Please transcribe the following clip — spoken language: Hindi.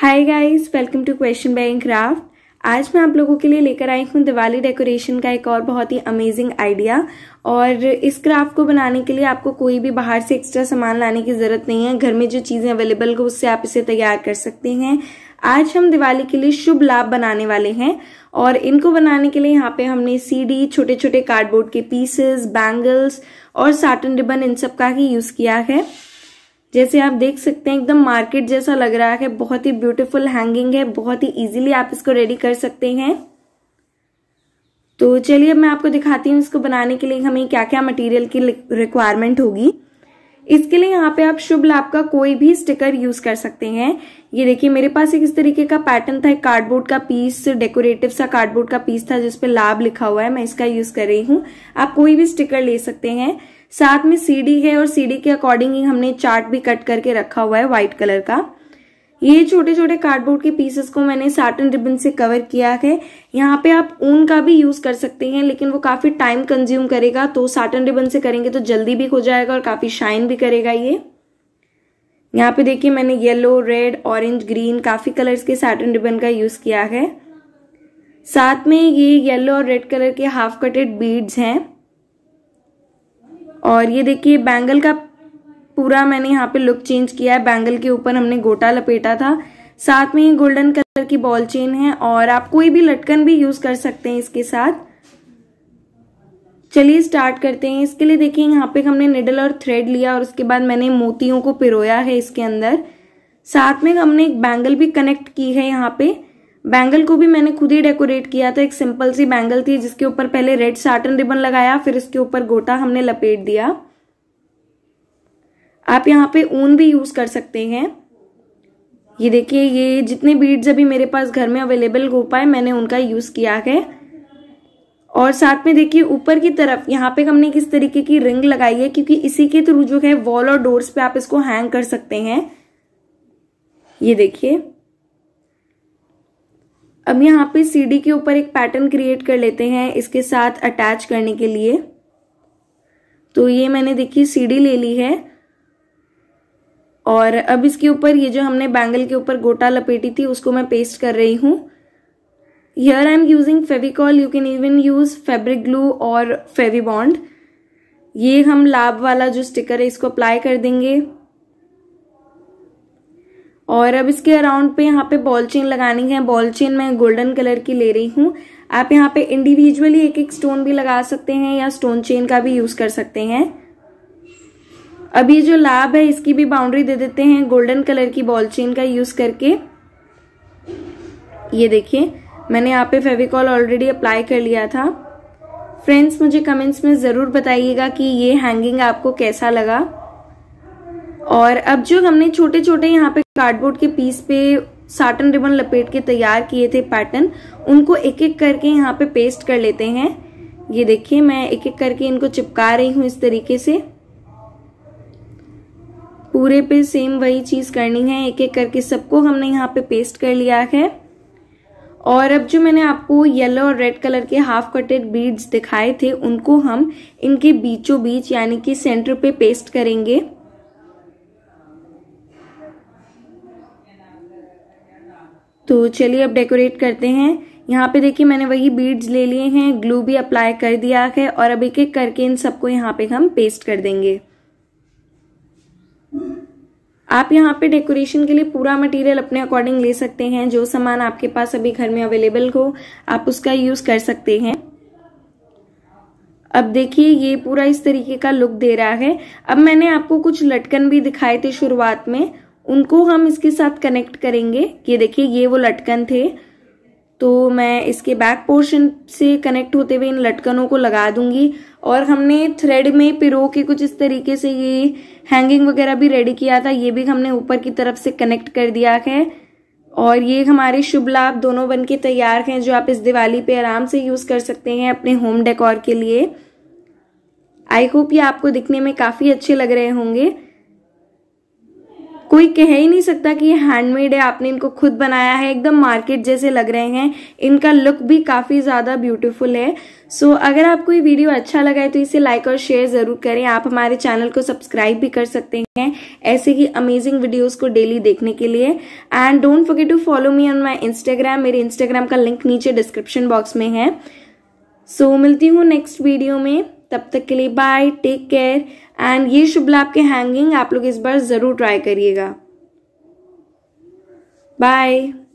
hi guys welcome to question by craft आज मैं आप लोगों के लिए लेकर आई हूँ दिवाली डेकोरेशन का एक और बहुत ही अमेजिंग आइडिया और इस क्राफ्ट को बनाने के लिए आपको कोई भी बाहर से एक्स्ट्रा सामान लाने की ज़रूरत नहीं है घर में जो चीज़ें अवेलेबल हो उससे आप इसे तैयार कर सकते हैं आज हम दिवाली के लिए शुभ लाभ बनाने वाले हैं और इनको बनाने के लिए यहाँ पे हमने सीडी छोटे छोटे कार्डबोर्ड के पीसेस बैंगल्स और साटन रिबन इन सब का ही यूज़ किया है जैसे आप देख सकते हैं एकदम मार्केट जैसा लग रहा है बहुत ही ब्यूटीफुल हैंगिंग है बहुत ही इजीली आप इसको रेडी कर सकते हैं तो चलिए अब मैं आपको दिखाती हूँ इसको बनाने के लिए हमें क्या क्या मटेरियल की रिक्वायरमेंट होगी इसके लिए यहाँ पे आप शुभ लाभ का कोई भी स्टिकर यूज कर सकते हैं ये देखिए मेरे पास एक इस तरीके का पैटर्न था एक कार्डबोर्ड का पीस डेकोरेटिव सा कार्डबोर्ड का पीस था जिसपे लाभ लिखा हुआ है मैं इसका यूज कर रही हूँ आप कोई भी स्टिकर ले सकते हैं साथ में सीडी है और सीडी के अकॉर्डिंग ही हमने चार्ट भी कट करके रखा हुआ है व्हाइट कलर का ये छोटे छोटे कार्डबोर्ड के पीसेस को मैंने साटन रिबन से कवर किया है यहाँ पे आप ऊन का भी यूज कर सकते हैं लेकिन वो काफी टाइम कंज्यूम करेगा तो साटन रिबन से करेंगे तो जल्दी भी हो जाएगा और काफी शाइन भी करेगा ये यहाँ पे देखिए मैंने येलो रेड ऑरेंज ग्रीन काफी कलर्स के साटन रिबन का यूज किया है साथ में ये येलो और रेड कलर के हाफ कटेड बीड्स हैं और ये देखिए बैंगल का पूरा मैंने यहाँ पे लुक चेंज किया है बैंगल के ऊपर हमने गोटा लपेटा था साथ में ये गोल्डन कलर की बॉल चेन है और आप कोई भी लटकन भी यूज कर सकते हैं इसके साथ चलिए स्टार्ट करते हैं इसके लिए देखिए यहाँ पे हमने निडल और थ्रेड लिया और उसके बाद मैंने मोतियों को पिरोया है इसके अंदर साथ में हमने एक बैंगल भी कनेक्ट की है यहाँ पे बैंगल को भी मैंने खुद ही डेकोरेट किया था एक सिंपल सी बैंगल थी जिसके ऊपर पहले रेड साटन रिबन लगाया फिर इसके ऊपर गोटा हमने लपेट दिया आप यहाँ पे ऊन भी यूज कर सकते हैं ये देखिए ये जितने बीड्स अभी मेरे पास घर में अवेलेबल हो पाए मैंने उनका यूज किया है और साथ में देखिए ऊपर की तरफ यहाँ पे हमने किस तरीके की रिंग लगाई है क्योंकि इसी के थ्रू जो है वॉल और डोर्स पे आप इसको हैंग कर सकते हैं ये देखिए अब यहाँ पे सीढ़ी के ऊपर एक पैटर्न क्रिएट कर लेते हैं इसके साथ अटैच करने के लिए तो ये मैंने देखिए सीढ़ी ले ली है और अब इसके ऊपर ये जो हमने बैंगल के ऊपर गोटा लपेटी थी उसको मैं पेस्ट कर रही हूँ I am using Fevicol you can even use fabric glue और फेविबॉन्ड ये हम लाभ वाला जो स्टिकर है इसको अप्लाई कर देंगे और अब इसके अराउंड पे यहाँ पे बॉल चेन लगानी है बॉल चेन मैं गोल्डन कलर की ले रही हूँ आप यहाँ पे इंडिविजुअली एक एक स्टोन भी लगा सकते हैं या स्टोन चेन का भी यूज कर सकते हैं अब ये जो लाभ है इसकी भी बाउंड्री दे देते हैं गोल्डन कलर की बॉल चेन का यूज करके ये देखिए मैंने यहाँ पे फेविकॉल ऑलरेडी अप्लाई कर लिया था फ्रेंड्स मुझे कमेंट्स में ज़रूर बताइएगा कि ये हैंगिंग आपको कैसा लगा और अब जो हमने छोटे छोटे यहाँ पे कार्डबोर्ड के पीस पे साटन रिबन लपेट के तैयार किए थे पैटर्न उनको एक एक करके यहाँ पे पेस्ट कर लेते हैं ये देखिए मैं एक एक करके इनको चिपका रही हूँ इस तरीके से पूरे पे सेम वही चीज़ करनी है एक एक करके सबको हमने यहाँ पे पेस्ट कर लिया है और अब जो मैंने आपको येलो और रेड कलर के हाफ कटेड बीड्स दिखाए थे उनको हम इनके बीचों बीच यानी कि सेंटर पे पेस्ट करेंगे तो चलिए अब डेकोरेट करते हैं यहाँ पे देखिए मैंने वही बीड्स ले लिए हैं ग्लू भी अप्लाई कर दिया है और अब एक एक करके इन सबको यहाँ पे हम पेस्ट कर देंगे आप यहाँ पे डेकोरेशन के लिए पूरा मटेरियल अपने अकॉर्डिंग ले सकते हैं जो सामान आपके पास अभी घर में अवेलेबल हो आप उसका यूज़ कर सकते हैं अब देखिए ये पूरा इस तरीके का लुक दे रहा है अब मैंने आपको कुछ लटकन भी दिखाए थे शुरुआत में उनको हम इसके साथ कनेक्ट करेंगे ये देखिए ये वो लटकन थे तो मैं इसके बैक पोर्शन से कनेक्ट होते हुए इन लटकनों को लगा दूंगी और हमने थ्रेड में पिरो के कुछ इस तरीके से ये हैंगिंग वगैरह भी रेडी किया था ये भी हमने ऊपर की तरफ से कनेक्ट कर दिया है और ये हमारे शुभ लाभ दोनों बन के तैयार हैं जो आप इस दिवाली पे आराम से यूज़ कर सकते हैं अपने होम डेकोर के लिए आई होप ये आपको दिखने में काफ़ी अच्छे लग रहे होंगे कोई कह ही नहीं सकता कि ये हैंडमेड है आपने इनको खुद बनाया है एकदम मार्केट जैसे लग रहे हैं इनका लुक भी काफ़ी ज़्यादा ब्यूटीफुल है सो so, अगर आपको ये वीडियो अच्छा लगा है तो इसे लाइक और शेयर ज़रूर करें आप हमारे चैनल को सब्सक्राइब भी कर सकते हैं ऐसे ही अमेजिंग वीडियोस को डेली देखने के लिए and don't forget to follow me on my Instagram मेरे इंस्टाग्राम का लिंक नीचे डिस्क्रिप्शन बॉक्स में है सो so, मिलती हूँ नेक्स्ट वीडियो में तब तक के लिए बाय टेक केयर एंड ये शुभ लाभ के हैंगिंग आप लोग इस बार ज़रूर ट्राई करिएगा बाय